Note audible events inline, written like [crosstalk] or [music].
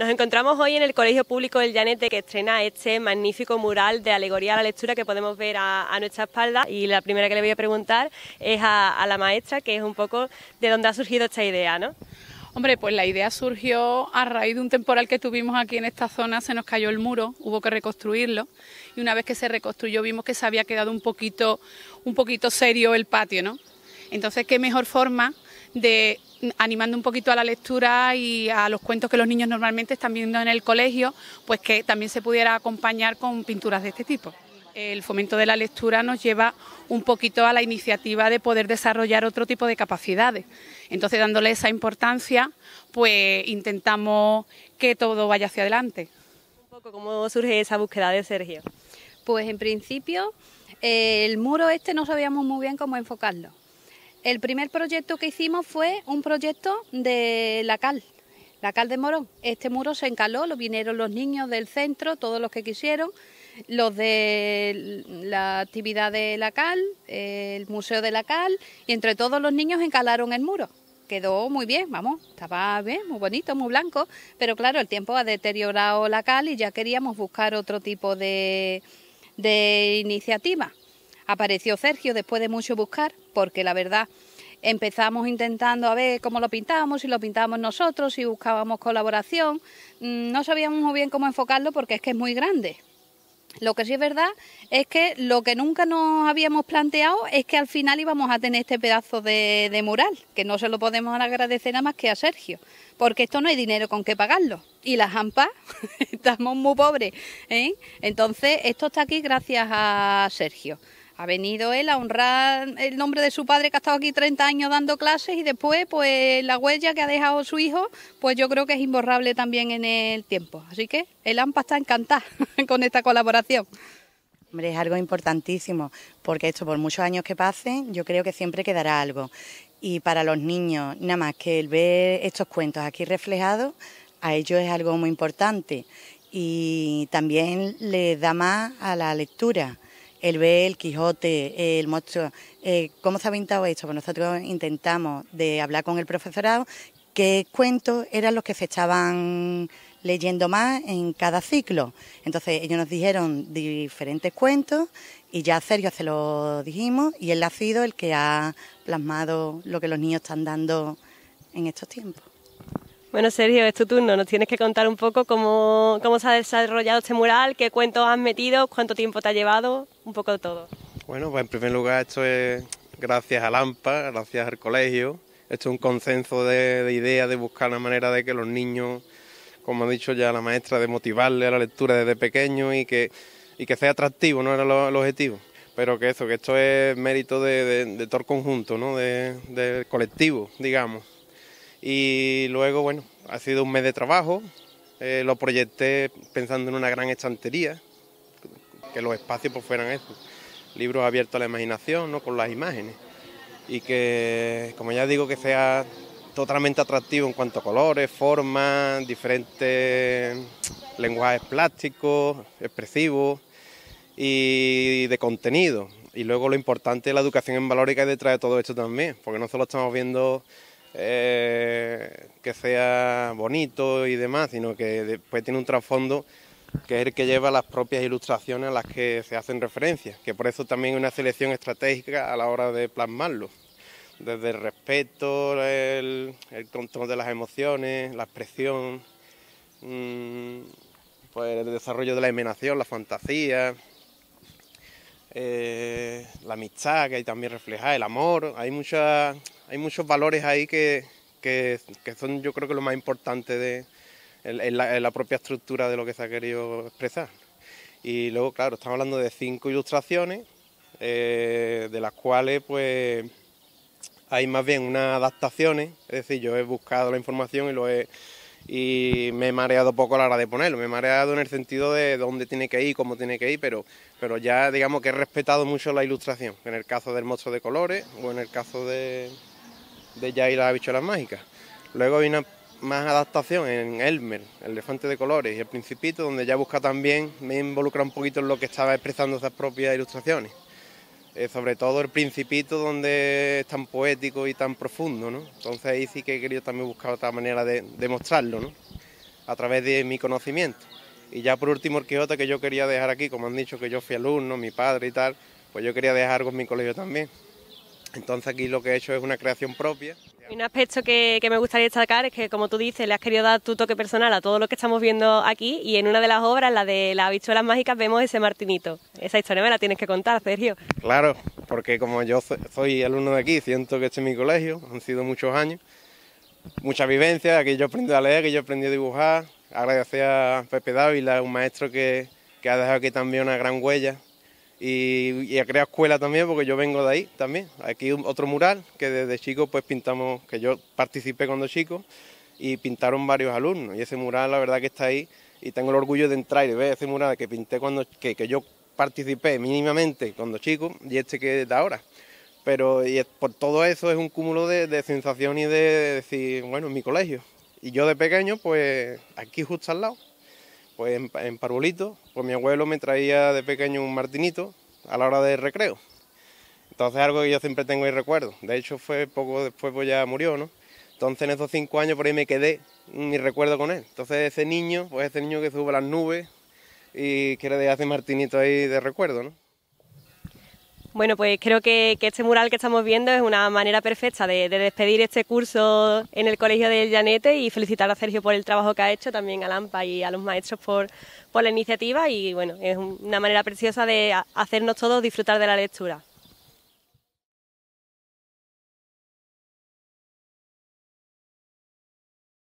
Nos encontramos hoy en el Colegio Público del Llanete que estrena este magnífico mural de alegoría a la lectura que podemos ver a, nuestra espalda y la primera que le voy a preguntar es a, a la maestra que es un poco de dónde ha surgido esta idea, ¿no? Hombre, pues la idea surgió a raíz de un temporal que tuvimos aquí en esta zona, se nos cayó el muro, hubo que reconstruirlo y una vez que se reconstruyó vimos que se había quedado un poquito, un poquito serio el patio, ¿no? Entonces, ¿qué mejor forma de animando un poquito a la lectura y a los cuentos que los niños normalmente están viendo en el colegio, pues que también se pudiera acompañar con pinturas de este tipo. El fomento de la lectura nos lleva un poquito a la iniciativa de poder desarrollar otro tipo de capacidades. Entonces, dándole esa importancia, pues intentamos que todo vaya hacia adelante. Un poco cómo surge esa búsqueda de Sergio. Pues en principio, el muro este no sabíamos muy bien cómo enfocarlo el primer proyecto que hicimos fue un proyecto de la cal, la cal de Morón. Este muro se encaló, lo vinieron los niños del centro, todos los que quisieron, los de la actividad de la cal, el museo de la cal, y entre todos los niños encalaron el muro. Quedó muy bien, vamos, estaba bien, muy bonito, muy blanco, pero claro, el tiempo ha deteriorado la cal y ya queríamos buscar otro tipo de, de iniciativa. Apareció Sergio después de mucho buscar porque la verdad empezamos intentando a ver cómo lo pintábamos, si lo pintábamos nosotros, si buscábamos colaboración. Mm, no sabíamos muy bien cómo enfocarlo porque es que es muy grande. Lo que sí es verdad es que lo que nunca nos habíamos planteado es que al final íbamos a tener este pedazo de, mural, que no se lo podemos agradecer nada más que a Sergio, porque esto no hay dinero con que pagarlo. Y las AMPAs [laughs] estamos muy pobres. ¿eh? Entonces, esto está aquí gracias a Sergio. Ha venido él a honrar el nombre de su padre que ha estado aquí 30 años dando clases y después pues la huella que ha dejado su hijo, pues yo creo que es imborrable también en el tiempo. Así que el AMPA está encantada [laughs] con esta colaboración. Hombre, es algo importantísimo, porque esto por muchos años que pasen, yo creo que siempre quedará algo. Y para los niños, nada más que el ver estos cuentos aquí reflejados, a ellos es algo muy importante. Y también les da más a la lectura el ve el Quijote, el monstruo, eh, ¿cómo se ha pintado esto? Pues nosotros intentamos de hablar con el profesorado qué cuentos eran los que se estaban leyendo más en cada ciclo. Entonces ellos nos dijeron diferentes cuentos y ya Sergio se lo dijimos y él ha sido el que ha plasmado lo que los niños están dando en estos tiempos. Bueno, Sergio, es tu turno. Nos tienes que contar un poco cómo, cómo se ha desarrollado este mural, qué cuentos has metido, cuánto tiempo te ha llevado, un poco de todo. Bueno, pues en primer lugar, esto es gracias a Lampa, gracias al colegio. Esto es un consenso de, de ideas, de buscar la manera de que los niños, como ha dicho ya la maestra, de motivarle a la lectura desde pequeño y que, y que sea atractivo, no era el objetivo. Pero que eso, que esto es mérito de, de, de todo el conjunto, ¿no? del colectivo, digamos. Y luego, bueno, ha sido un mes de trabajo, eh, lo proyecté pensando en una gran estantería, que los espacios pues fueran estos. libros abiertos a la imaginación, ¿no? con las imágenes. Y que, como ya digo, que sea totalmente atractivo en cuanto a colores, formas, diferentes lenguajes plásticos, expresivos y de contenido. Y luego lo importante es la educación en valores que hay detrás de todo esto también, porque no solo estamos viendo eh, que sea bonito y demás, sino que después tiene un trasfondo que es el que lleva las propias ilustraciones a las que se hacen referencia, que por eso también es una selección estratégica a la hora de plasmarlo, desde el respeto, el, el control de las emociones, la expresión, mm, pues el desarrollo de la emanación, la fantasía, eh, la amistad que hay también reflejada, el amor, hay, muchas, hay muchos valores ahí que, que, son yo creo que lo más importante de, la, propia estructura de lo que se ha querido expresar. Y luego, claro, estamos hablando de cinco ilustraciones, eh, de las cuales pues hay más bien unas adaptaciones, es decir, yo he buscado la información y lo he y me he mareado poco a la hora de ponerlo. Me he mareado en el sentido de dónde tiene que ir, cómo tiene que ir, pero, pero ya digamos que he respetado mucho la ilustración, en el caso del monstruo de colores o en el caso de, de ya y las habichuelas mágicas. Luego hay una más adaptación en Elmer, el elefante de colores y el principito, donde ya busca también, me involucra un poquito en lo que estaba expresando esas propias ilustraciones. Eh, sobre todo el Principito, donde es tan poético y tan profundo, ¿no? Entonces ahí sí que he querido también buscar otra manera de, demostrarlo, mostrarlo, ¿no? A través de mi conocimiento. Y ya por último el Quijote que yo quería dejar aquí, como han dicho que yo fui alumno, mi padre y tal, pues yo quería dejar algo en mi colegio también. Entonces aquí lo que he hecho es una creación propia. Un aspecto que, me gustaría destacar es que, como tú dices, le has querido dar tu toque personal a todo lo que estamos viendo aquí y en una de las obras, la de las habichuelas mágicas, vemos ese martinito. Esa historia me la tienes que contar, Sergio. Claro, porque como yo soy alumno de aquí, siento que este es mi colegio, han sido muchos años, mucha vivencia, aquí yo aprendí a leer, aquí yo aprendí a dibujar, agradecer a Pepe Dávila, un maestro que ha dejado aquí también una gran huella y, y, creado escuela también, porque yo vengo de ahí también. Aquí otro mural que desde chico pues pintamos, que yo participé cuando chico y pintaron varios alumnos. Y ese mural la verdad que está ahí y tengo el orgullo de entrar y ver ese mural que pinté cuando, que, yo participé mínimamente cuando chico y este que es de ahora. Pero y por todo eso es un cúmulo de, sensación y de, decir, bueno, mi colegio. Y yo de pequeño, pues aquí justo al lado. Pues en, en Parbolito, pues mi abuelo me traía de pequeño un martinito a la hora de recreo. Entonces algo que yo siempre tengo y recuerdo. De hecho fue poco después pues ya murió, ¿no? Entonces en esos cinco años por ahí me quedé mi recuerdo con él. Entonces ese niño, pues ese niño que sube a las nubes y que quiere hace martinito ahí de recuerdo, ¿no? Bueno, pues creo que, este mural que estamos viendo es una manera perfecta de, despedir este curso en el Colegio del Llanete y felicitar a Sergio por el trabajo que ha hecho, también a Lampa y a los maestros por, por la iniciativa y bueno, es una manera preciosa de hacernos todos disfrutar de la lectura.